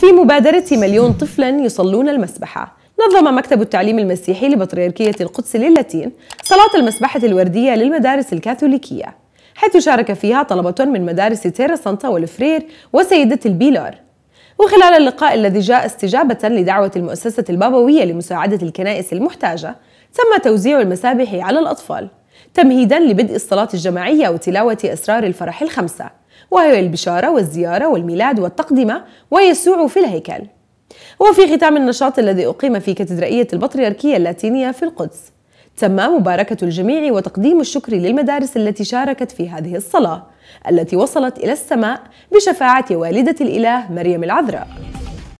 في مبادرة مليون طفلا يصلون المسبحة نظم مكتب التعليم المسيحي لبطريركية القدس للاتين صلاة المسبحة الوردية للمدارس الكاثوليكية حيث شارك فيها طلبة من مدارس تيرا سانتا والفرير وسيدة البيلار وخلال اللقاء الذي جاء استجابة لدعوة المؤسسة البابوية لمساعدة الكنائس المحتاجة تم توزيع المسابح على الأطفال تمهيدا لبدء الصلاة الجماعية وتلاوة أسرار الفرح الخمسة وهي البشارة والزيارة والميلاد والتقدمة ويسوع في الهيكل وفي ختام النشاط الذي أقيم في كاتدرائية البطريركية اللاتينية في القدس تم مباركة الجميع وتقديم الشكر للمدارس التي شاركت في هذه الصلاة التي وصلت إلى السماء بشفاعة والدة الإله مريم العذراء